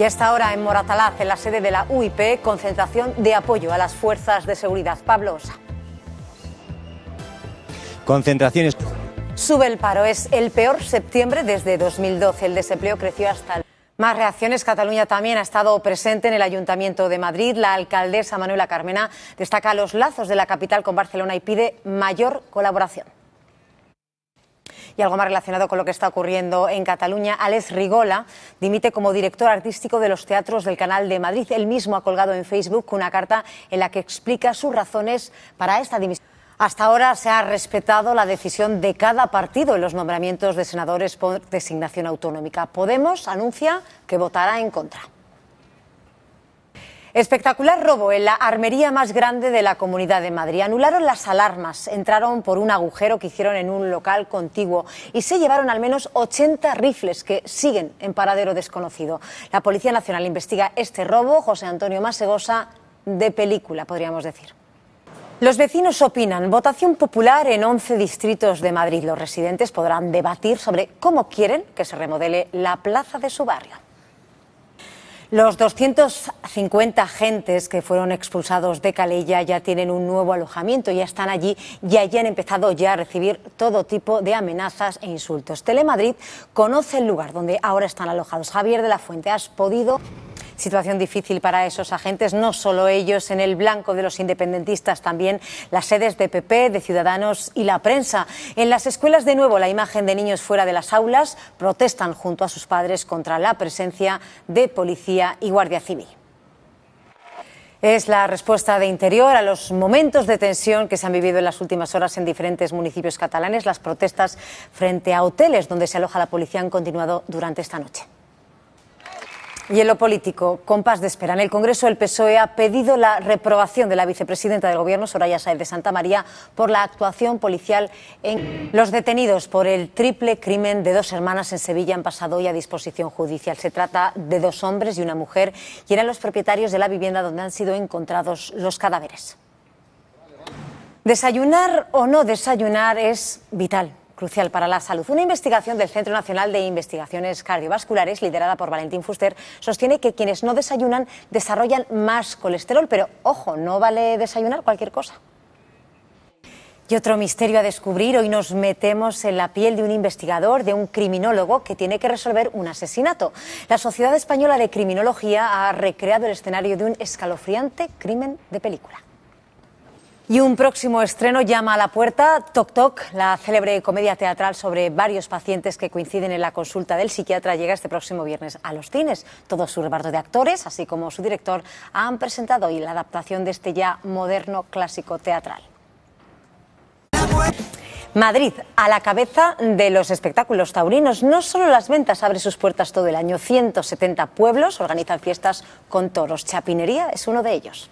Y hasta ahora en Moratalaz, en la sede de la UIP, concentración de apoyo a las fuerzas de seguridad. Pablo Osa. Concentraciones. Sube el paro, es el peor septiembre desde 2012. El desempleo creció hasta el... Más reacciones. Cataluña también ha estado presente en el Ayuntamiento de Madrid. La alcaldesa Manuela Carmena destaca los lazos de la capital con Barcelona y pide mayor colaboración y algo más relacionado con lo que está ocurriendo en Cataluña, Alex Rigola dimite como director artístico de los teatros del Canal de Madrid. Él mismo ha colgado en Facebook una carta en la que explica sus razones para esta dimisión. Hasta ahora se ha respetado la decisión de cada partido en los nombramientos de senadores por designación autonómica. Podemos anuncia que votará en contra. Espectacular robo en la armería más grande de la Comunidad de Madrid. Anularon las alarmas, entraron por un agujero que hicieron en un local contiguo y se llevaron al menos 80 rifles que siguen en paradero desconocido. La Policía Nacional investiga este robo. José Antonio Masegosa, de película, podríamos decir. Los vecinos opinan. Votación popular en 11 distritos de Madrid. Los residentes podrán debatir sobre cómo quieren que se remodele la plaza de su barrio. Los 250 agentes que fueron expulsados de Calella ya tienen un nuevo alojamiento, ya están allí y allí han empezado ya a recibir todo tipo de amenazas e insultos. Telemadrid conoce el lugar donde ahora están alojados. Javier de la Fuente, ¿has podido situación difícil para esos agentes, no solo ellos, en el blanco de los independentistas también las sedes de PP, de Ciudadanos y la prensa. En las escuelas, de nuevo, la imagen de niños fuera de las aulas protestan junto a sus padres contra la presencia de policía y guardia civil. Es la respuesta de Interior a los momentos de tensión que se han vivido en las últimas horas en diferentes municipios catalanes. Las protestas frente a hoteles donde se aloja la policía han continuado durante esta noche. Y en lo político, compás de espera. En el Congreso, el PSOE ha pedido la reprobación de la vicepresidenta del Gobierno, Soraya Saez de Santa María, por la actuación policial en los detenidos por el triple crimen de dos hermanas en Sevilla han pasado hoy a disposición judicial. Se trata de dos hombres y una mujer y eran los propietarios de la vivienda donde han sido encontrados los cadáveres. Desayunar o no desayunar es vital crucial para la salud. Una investigación del Centro Nacional de Investigaciones Cardiovasculares, liderada por Valentín Fuster, sostiene que quienes no desayunan desarrollan más colesterol, pero ojo, no vale desayunar cualquier cosa. Y otro misterio a descubrir. Hoy nos metemos en la piel de un investigador, de un criminólogo que tiene que resolver un asesinato. La Sociedad Española de Criminología ha recreado el escenario de un escalofriante crimen de película. Y un próximo estreno llama a la puerta Toc Toc, la célebre comedia teatral sobre varios pacientes que coinciden en la consulta del psiquiatra, llega este próximo viernes a los cines. Todo su reparto de actores, así como su director, han presentado hoy la adaptación de este ya moderno clásico teatral. Madrid, a la cabeza de los espectáculos taurinos. No solo las ventas abren sus puertas todo el año. 170 pueblos organizan fiestas con toros. Chapinería es uno de ellos.